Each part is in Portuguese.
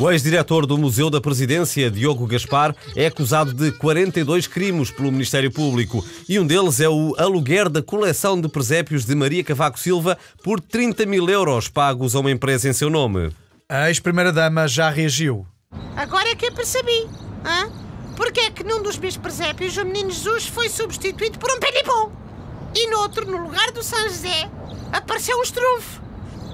O ex-diretor do Museu da Presidência, Diogo Gaspar, é acusado de 42 crimes pelo Ministério Público e um deles é o aluguer da coleção de presépios de Maria Cavaco Silva por 30 mil euros pagos a uma empresa em seu nome. A ex-primeira-dama já reagiu. Agora é que eu percebi. Hã? Porque é que num dos meus presépios o menino Jesus foi substituído por um penipom e no outro, no lugar do São José, apareceu um estrufo.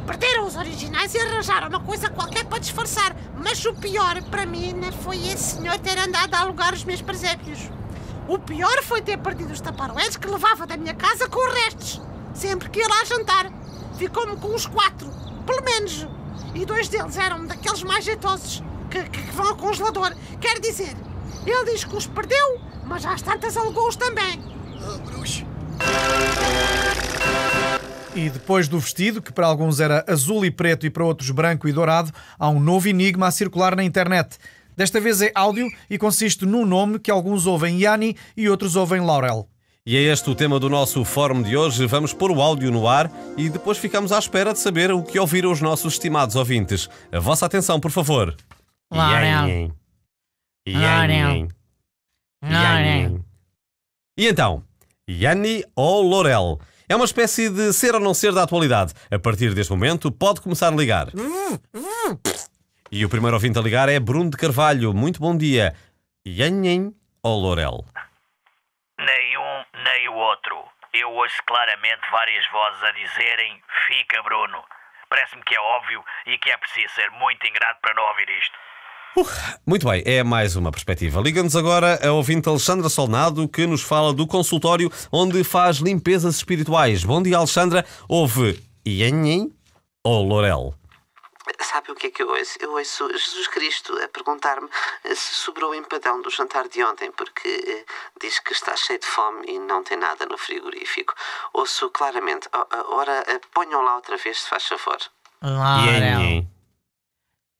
Perderam os originais e arranjaram uma coisa qualquer para disfarçar. Mas o pior para mim não foi esse senhor ter andado a alugar os meus presépios. O pior foi ter perdido os taparões que levava da minha casa com os restos. Sempre que ia lá jantar, ficou-me com uns quatro, pelo menos. E dois deles eram daqueles mais jeitosos, que, que, que vão ao congelador. Quer dizer, ele diz que os perdeu, mas às tantas alugou-os também. Oh, bruxo, e depois do vestido, que para alguns era azul e preto e para outros branco e dourado, há um novo enigma a circular na internet. Desta vez é áudio e consiste num nome que alguns ouvem Yanni e outros ouvem Laurel. E é este o tema do nosso fórum de hoje. Vamos pôr o áudio no ar e depois ficamos à espera de saber o que ouviram os nossos estimados ouvintes. A vossa atenção, por favor. Laurel. Laurel. Laurel. E então, Yanni ou Laurel? É uma espécie de ser ou não ser da atualidade. A partir deste momento, pode começar a ligar. E o primeiro ouvinte a ligar é Bruno de Carvalho. Muito bom dia. Yanhen ou Lorel? Nem um, nem o outro. Eu ouço claramente várias vozes a dizerem: Fica, Bruno. Parece-me que é óbvio e que é preciso ser muito ingrato para não ouvir isto. Muito bem, é mais uma perspectiva. Liga-nos agora a ouvinte Alexandra Solnado, que nos fala do consultório onde faz limpezas espirituais. Bom dia, Alexandra. Houve Yanhin ou Lorel? Sabe o que é que eu ouço? Eu ouço Jesus Cristo a perguntar-me eh, se sobrou o empadão do jantar de ontem, porque eh, diz que está cheio de fome e não tem nada no frigorífico. Ouço claramente. Oh, oh, ora, eh, ponham lá outra vez, se faz favor. Lorel.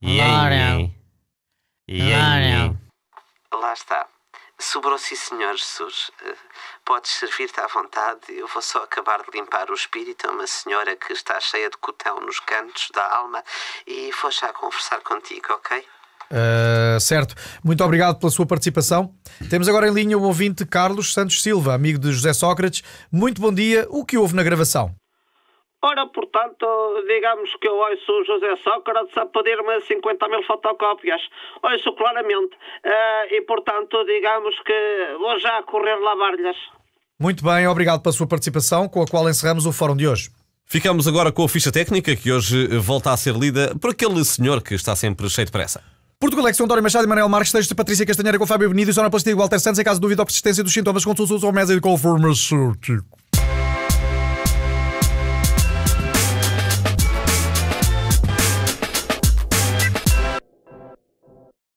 Yanhin. E ah, aí? Lá está. Sobrou sim, -se, senhor Jesus. Eh, Podes servir-te à vontade. Eu vou só acabar de limpar o espírito a é uma senhora que está cheia de cotão nos cantos da alma e vou já conversar contigo, ok? Uh, certo. Muito obrigado pela sua participação. Temos agora em linha o ouvinte Carlos Santos Silva, amigo de José Sócrates. Muito bom dia. O que houve na gravação? Ora, portanto, digamos que eu ouço o José Sócrates a pedir-me 50 mil fotocópias. Ouço claramente. Uh, e, portanto, digamos que vou já correr lavar-lhes. Muito bem, obrigado pela sua participação, com a qual encerramos o fórum de hoje. Ficamos agora com a ficha técnica, que hoje volta a ser lida por aquele senhor que está sempre cheio de pressa. Portugal é Exxon, António Machado, Manuel Marques, texto de Patrícia Castanheira com Fábio Benítez, Sonoplastia e Walter Santos. Em caso de dúvida ou persistência dos sintomas, consulte o seu médico farmacêutico.